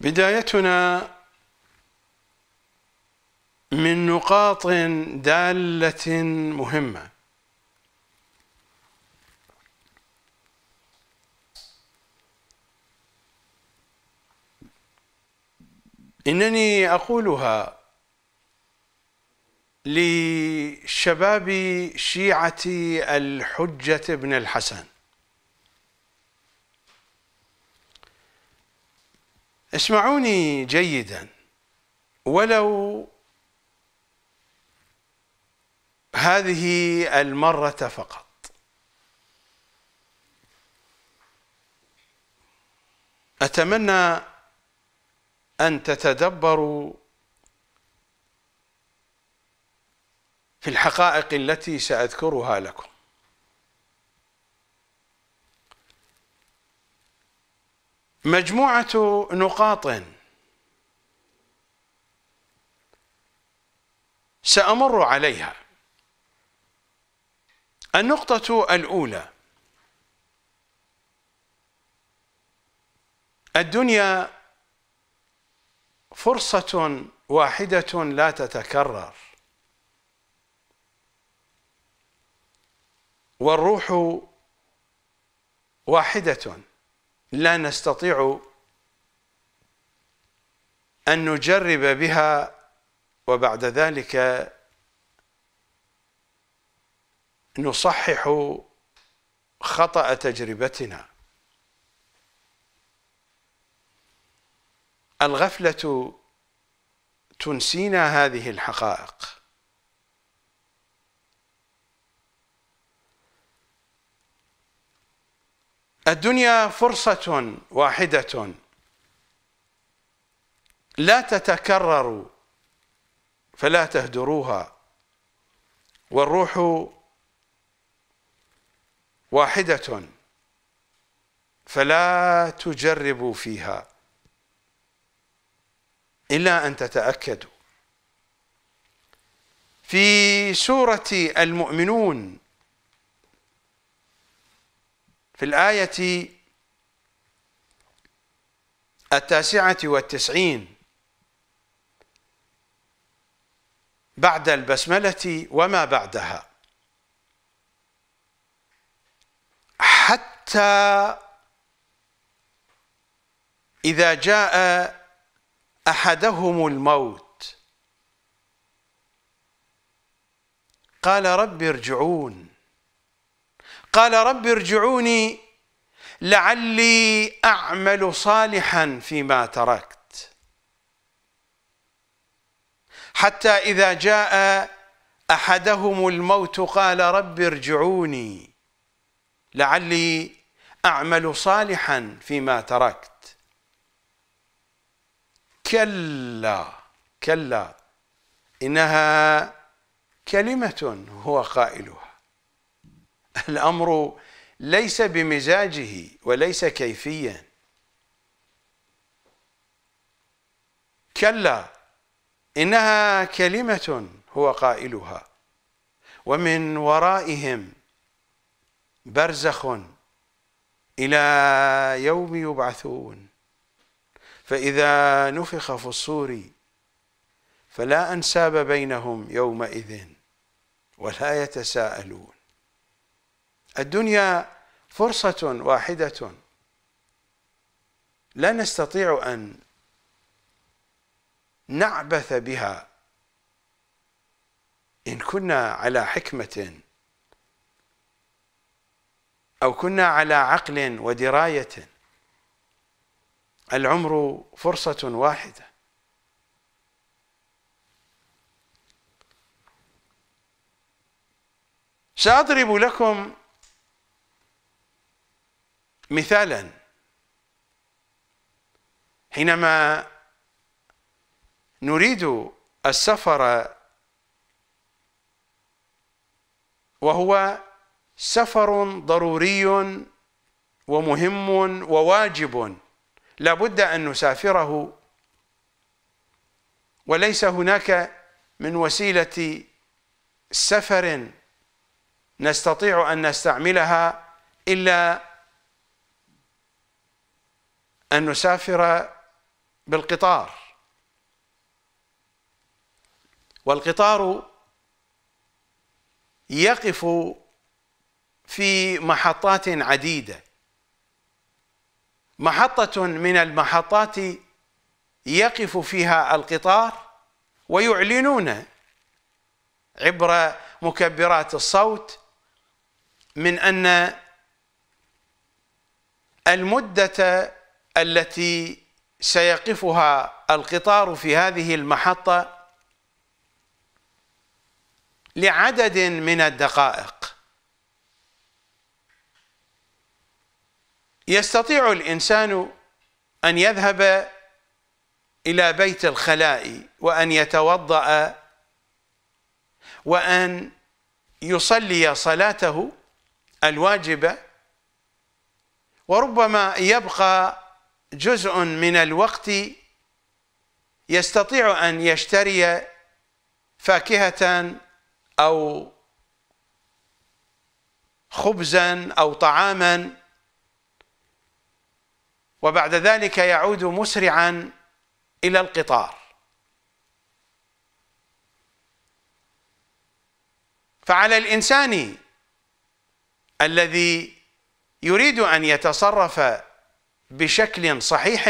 بدايتنا من نقاط دالة مهمة إنني أقولها لشباب شيعة الحجة بن الحسن اسمعوني جيدا ولو هذه المرة فقط أتمنى أن تتدبروا في الحقائق التي سأذكرها لكم مجموعة نقاط سأمر عليها النقطة الأولى الدنيا فرصة واحدة لا تتكرر والروح واحدة لا نستطيع أن نجرب بها وبعد ذلك نصحح خطأ تجربتنا الغفلة تنسينا هذه الحقائق الدنيا فرصة واحدة لا تتكرر فلا تهدروها والروح واحدة فلا تجربوا فيها إلا أن تتأكدوا في سورة المؤمنون في الآية التاسعة والتسعين بعد البسملة وما بعدها حتى إذا جاء أحدهم الموت قال رب ارجعون قال رب ارجعوني لعلي أعمل صالحا فيما تركت حتى إذا جاء أحدهم الموت قال رب ارجعوني لعلي أعمل صالحا فيما تركت كلا كلا إنها كلمة هو قائلها الأمر ليس بمزاجه وليس كيفيا كلا إنها كلمة هو قائلها ومن ورائهم برزخ إلى يوم يبعثون فإذا نفخ في الصور فلا أنساب بينهم يومئذ ولا يتساءلون الدنيا فرصة واحدة لا نستطيع أن نعبث بها إن كنا على حكمة أو كنا على عقل ودراية العمر فرصة واحدة سأضرب لكم مثالا حينما نريد السفر وهو سفر ضروري ومهم وواجب لا بد أن نسافره وليس هناك من وسيلة سفر نستطيع أن نستعملها إلا أن نسافر بالقطار والقطار يقف في محطات عديدة محطة من المحطات يقف فيها القطار ويعلنون عبر مكبرات الصوت من أن المدة التي سيقفها القطار في هذه المحطة لعدد من الدقائق يستطيع الإنسان أن يذهب إلى بيت الخلاء وأن يتوضأ وأن يصلي صلاته الواجبة وربما يبقى جزء من الوقت يستطيع أن يشتري فاكهة أو خبزا أو طعاما وبعد ذلك يعود مسرعا إلى القطار فعلى الإنسان الذي يريد أن يتصرف بشكل صحيح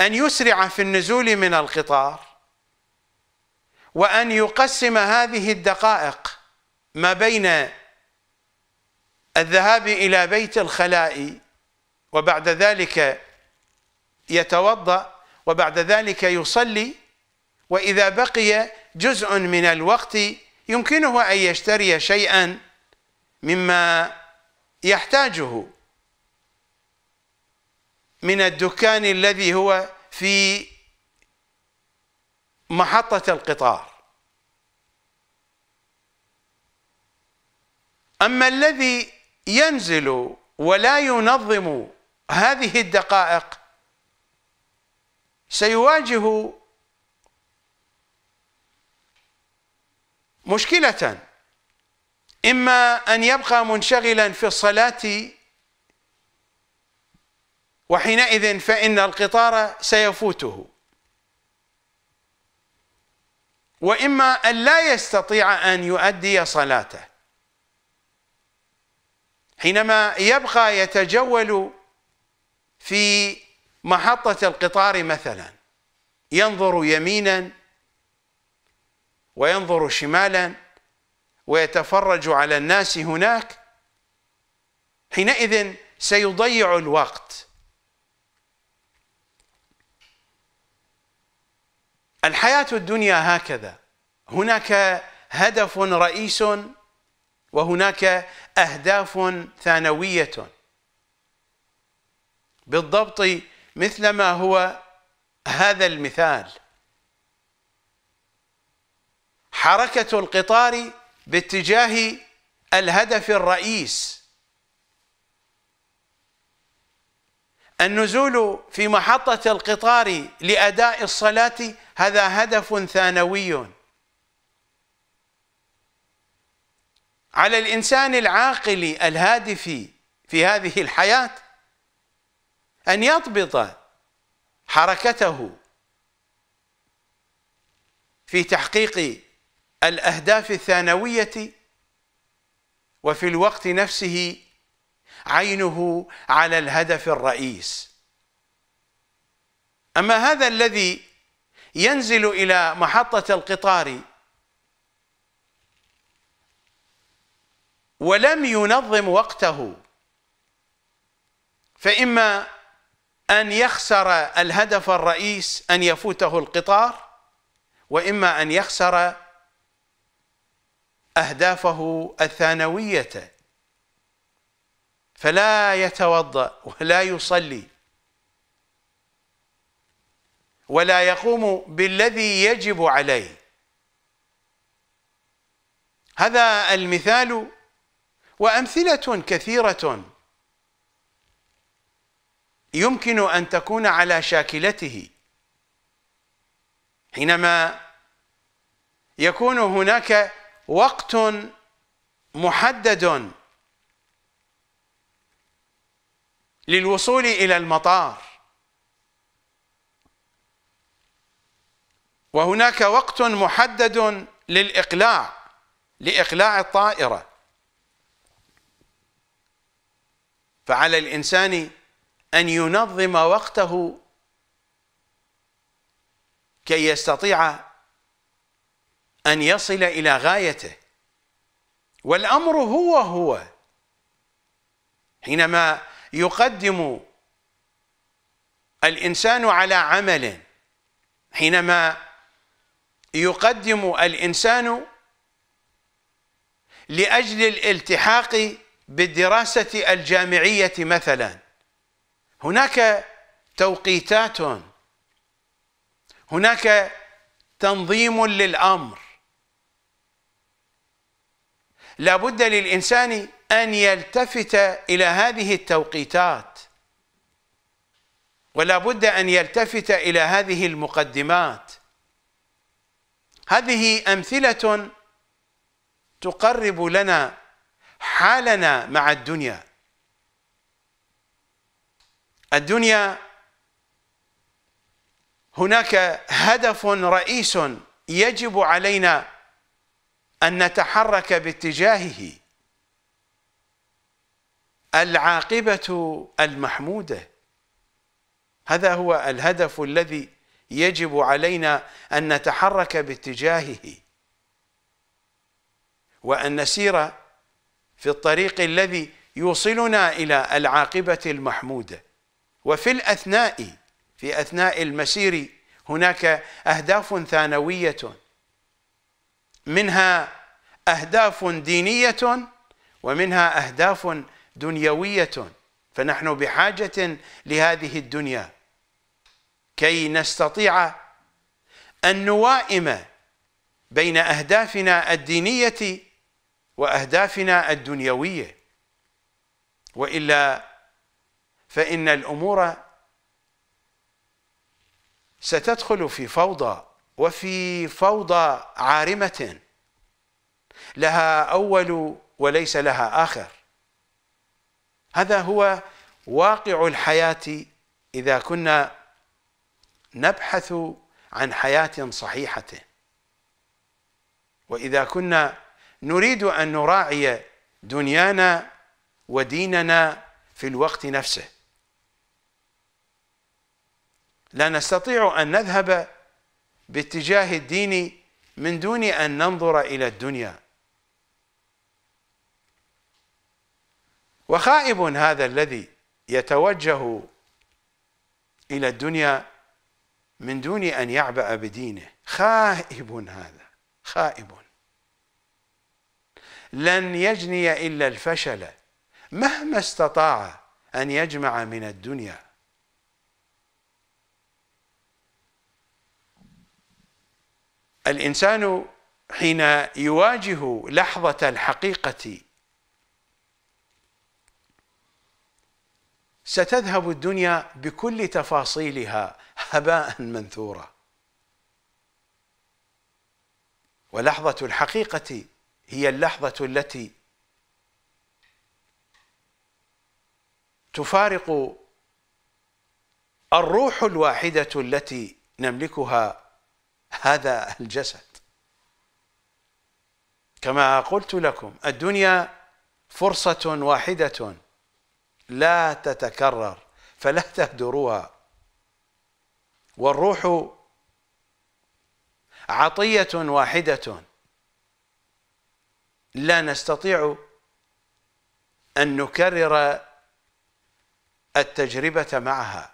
أن يسرع في النزول من القطار وأن يقسم هذه الدقائق ما بين الذهاب إلى بيت الخلاء وبعد ذلك يتوضأ وبعد ذلك يصلي وإذا بقي جزء من الوقت يمكنه أن يشتري شيئا مما يحتاجه من الدكان الذي هو في محطة القطار أما الذي ينزل ولا ينظم هذه الدقائق سيواجه مشكلة إما أن يبقى منشغلا في الصلاة وحينئذ فإن القطار سيفوته وإما أن لا يستطيع أن يؤدي صلاته حينما يبقى يتجول في محطة القطار مثلا ينظر يمينا وينظر شمالا ويتفرج على الناس هناك حينئذ سيضيع الوقت الحياة الدنيا هكذا هناك هدف رئيس وهناك أهداف ثانوية بالضبط مثلما هو هذا المثال حركة القطار باتجاه الهدف الرئيس النزول في محطة القطار لأداء الصلاة هذا هدف ثانوي على الإنسان العاقل الهادف في هذه الحياة أن يضبط حركته في تحقيق الأهداف الثانوية وفي الوقت نفسه عينه على الهدف الرئيس اما هذا الذي ينزل الى محطه القطار ولم ينظم وقته فاما ان يخسر الهدف الرئيس ان يفوته القطار واما ان يخسر اهدافه الثانويه فلا يتوضأ ولا يصلي ولا يقوم بالذي يجب عليه هذا المثال وأمثلة كثيرة يمكن أن تكون على شاكلته حينما يكون هناك وقت محدد للوصول إلى المطار وهناك وقت محدد للإقلاع لإقلاع الطائرة فعلى الإنسان أن ينظم وقته كي يستطيع أن يصل إلى غايته والأمر هو هو حينما يقدم الإنسان على عمل حينما يقدم الإنسان لأجل الالتحاق بالدراسة الجامعية مثلا هناك توقيتات هناك تنظيم للأمر لا بد للإنسان أن يلتفت إلى هذه التوقيتات ولا بد أن يلتفت إلى هذه المقدمات هذه أمثلة تقرب لنا حالنا مع الدنيا الدنيا هناك هدف رئيس يجب علينا أن نتحرك باتجاهه العاقبة المحمودة هذا هو الهدف الذي يجب علينا أن نتحرك باتجاهه وأن نسير في الطريق الذي يوصلنا إلى العاقبة المحمودة وفي الأثناء في أثناء المسير هناك أهداف ثانوية منها أهداف دينية ومنها أهداف دنيوية فنحن بحاجة لهذه الدنيا كي نستطيع أن نوائم بين أهدافنا الدينية وأهدافنا الدنيوية وإلا فإن الأمور ستدخل في فوضى وفي فوضى عارمة لها أول وليس لها آخر هذا هو واقع الحياة إذا كنا نبحث عن حياة صحيحة وإذا كنا نريد أن نراعي دنيانا وديننا في الوقت نفسه لا نستطيع أن نذهب باتجاه الدين من دون أن ننظر إلى الدنيا وخائب هذا الذي يتوجه إلى الدنيا من دون أن يعبأ بدينه خائب هذا خائب لن يجني إلا الفشل مهما استطاع أن يجمع من الدنيا الإنسان حين يواجه لحظة الحقيقة ستذهب الدنيا بكل تفاصيلها هباء منثورا ولحظة الحقيقة هي اللحظة التي تفارق الروح الواحدة التي نملكها هذا الجسد كما قلت لكم الدنيا فرصة واحدة لا تتكرر فلا تهدروها والروح عطية واحدة لا نستطيع أن نكرر التجربة معها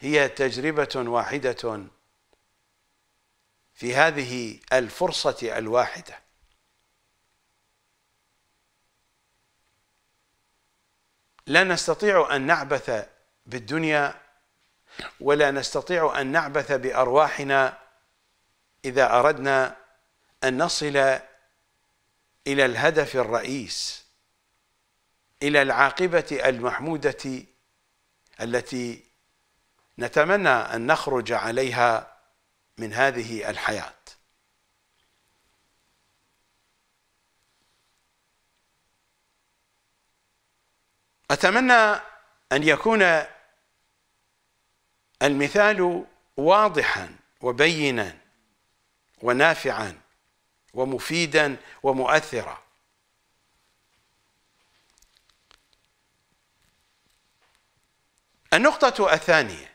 هي تجربة واحدة في هذه الفرصة الواحدة لا نستطيع أن نعبث بالدنيا ولا نستطيع أن نعبث بأرواحنا إذا أردنا أن نصل إلى الهدف الرئيس إلى العاقبة المحمودة التي نتمنى أن نخرج عليها من هذه الحياة أتمنى أن يكون المثال واضحا وبينا ونافعا ومفيدا ومؤثرا النقطة الثانية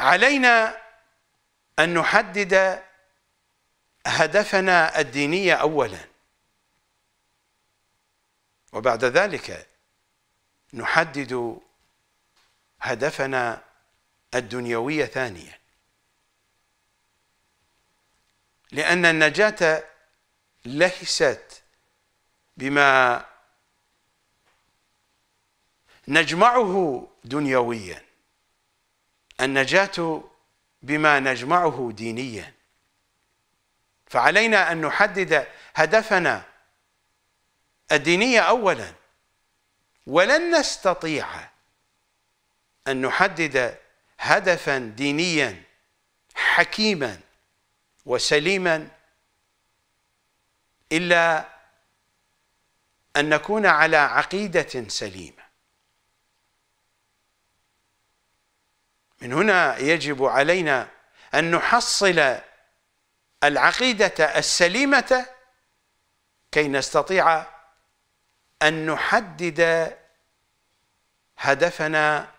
علينا أن نحدد هدفنا الديني أولاً وبعد ذلك نحدد هدفنا الدنيوي ثانيا لأن النجاة ليست بما نجمعه دنيويا النجاة بما نجمعه دينيا فعلينا أن نحدد هدفنا الدينية أولا ولن نستطيع أن نحدد هدفا دينيا حكيما وسليما إلا أن نكون على عقيدة سليمة من هنا يجب علينا أن نحصل العقيدة السليمة كي نستطيع أن نحدد هدفنا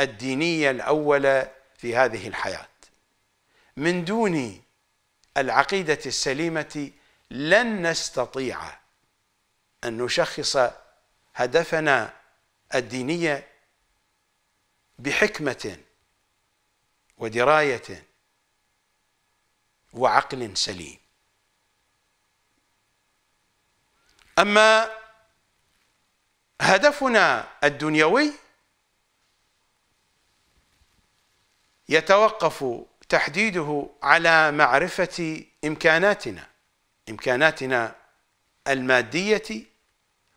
الديني الأول في هذه الحياة من دون العقيدة السليمة لن نستطيع أن نشخص هدفنا الديني بحكمة ودراية وعقل سليم أما هدفنا الدنيوي يتوقف تحديده على معرفة إمكاناتنا إمكاناتنا المادية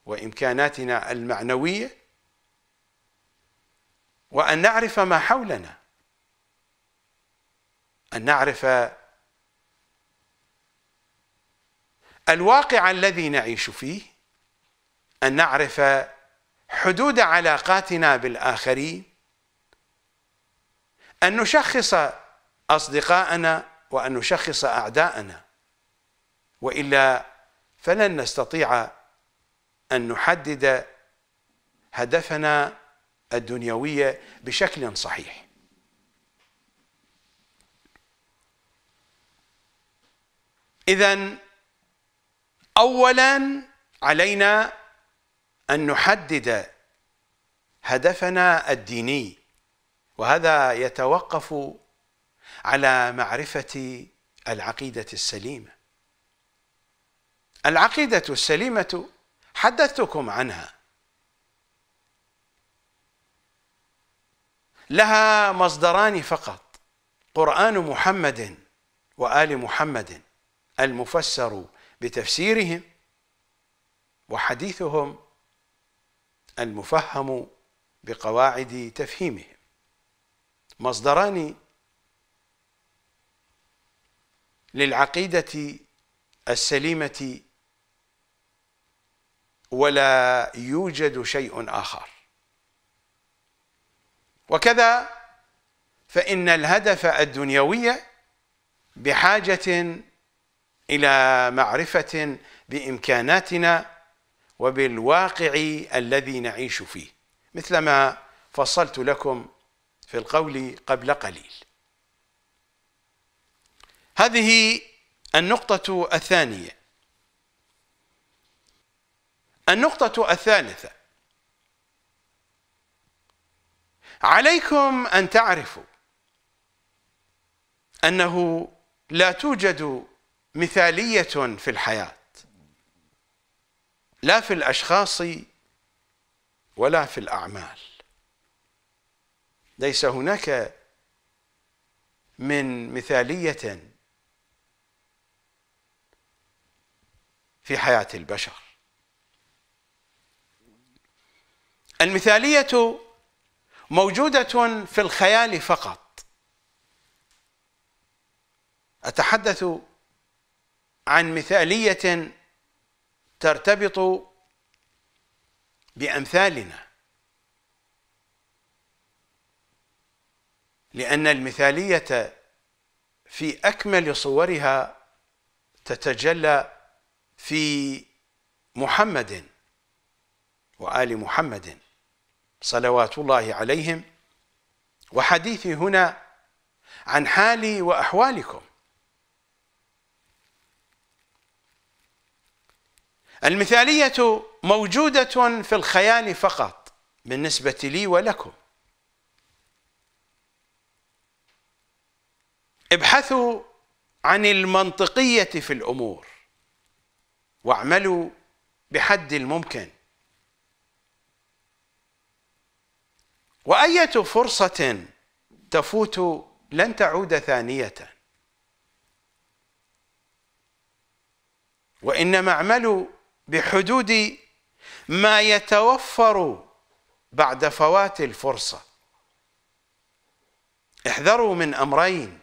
وإمكاناتنا المعنوية وأن نعرف ما حولنا أن نعرف الواقع الذي نعيش فيه أن نعرف حدود علاقاتنا بالآخرين أن نشخص أصدقاءنا وأن نشخص أعداءنا وإلا فلن نستطيع أن نحدد هدفنا الدنيوية بشكل صحيح إذا أولا علينا أن نحدد هدفنا الديني وهذا يتوقف على معرفة العقيدة السليمة العقيدة السليمة حدثتكم عنها لها مصدران فقط قرآن محمد وآل محمد المفسر بتفسيرهم وحديثهم المفهم بقواعد تفهيمه مصدران للعقيدة السليمة ولا يوجد شيء آخر وكذا فإن الهدف الدنيوي بحاجة إلى معرفة بإمكاناتنا وبالواقع الذي نعيش فيه مثلما فصلت لكم في القول قبل قليل هذه النقطة الثانية النقطة الثالثة عليكم أن تعرفوا أنه لا توجد مثالية في الحياة لا في الاشخاص ولا في الاعمال ليس هناك من مثاليه في حياه البشر المثاليه موجوده في الخيال فقط اتحدث عن مثاليه ترتبط بامثالنا لان المثاليه في اكمل صورها تتجلى في محمد وال محمد صلوات الله عليهم وحديثي هنا عن حالي واحوالكم المثالية موجودة في الخيال فقط بالنسبة لي ولكم ابحثوا عن المنطقية في الأمور واعملوا بحد الممكن وأية فرصة تفوت لن تعود ثانية وإنما اعملوا بحدود ما يتوفر بعد فوات الفرصه احذروا من امرين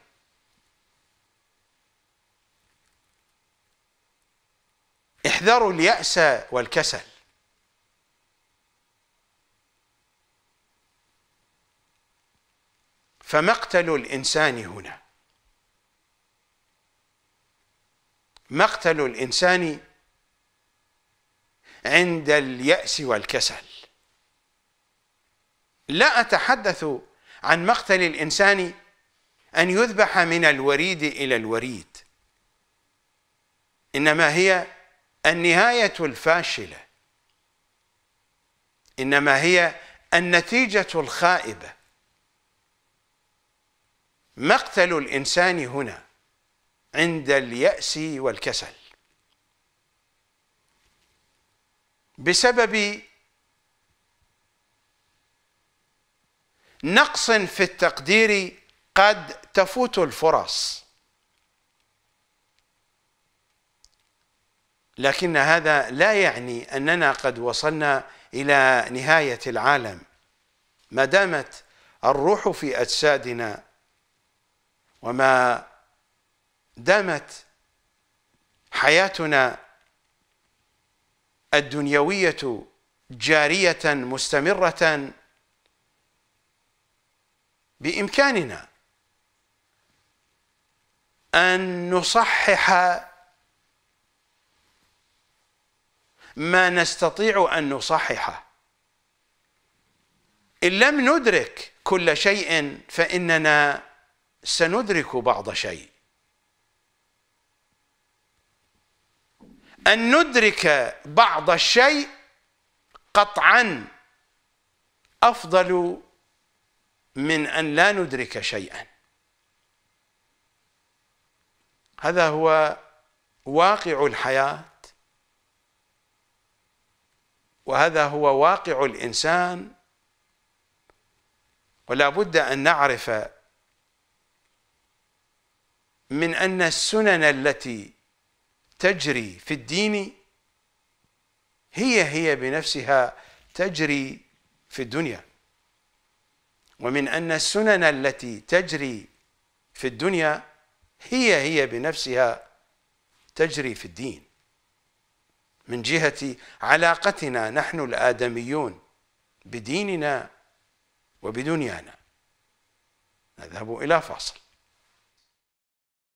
احذروا الياس والكسل فمقتل الانسان هنا مقتل الانسان عند اليأس والكسل لا أتحدث عن مقتل الإنسان أن يذبح من الوريد إلى الوريد إنما هي النهاية الفاشلة إنما هي النتيجة الخائبة مقتل الإنسان هنا عند اليأس والكسل بسبب نقص في التقدير قد تفوت الفرص لكن هذا لا يعني اننا قد وصلنا الى نهايه العالم ما دامت الروح في اجسادنا وما دامت حياتنا الدنيوية جارية مستمرة بإمكاننا أن نصحح ما نستطيع أن نصححه إن لم ندرك كل شيء فإننا سندرك بعض شيء أن ندرك بعض الشيء قطعا أفضل من أن لا ندرك شيئا هذا هو واقع الحياة وهذا هو واقع الإنسان ولا بد أن نعرف من أن السنن التي تجري في الدين هي هي بنفسها تجري في الدنيا ومن أن السنن التي تجري في الدنيا هي هي بنفسها تجري في الدين من جهة علاقتنا نحن الآدميون بديننا وبدنيانا نذهب إلى فاصل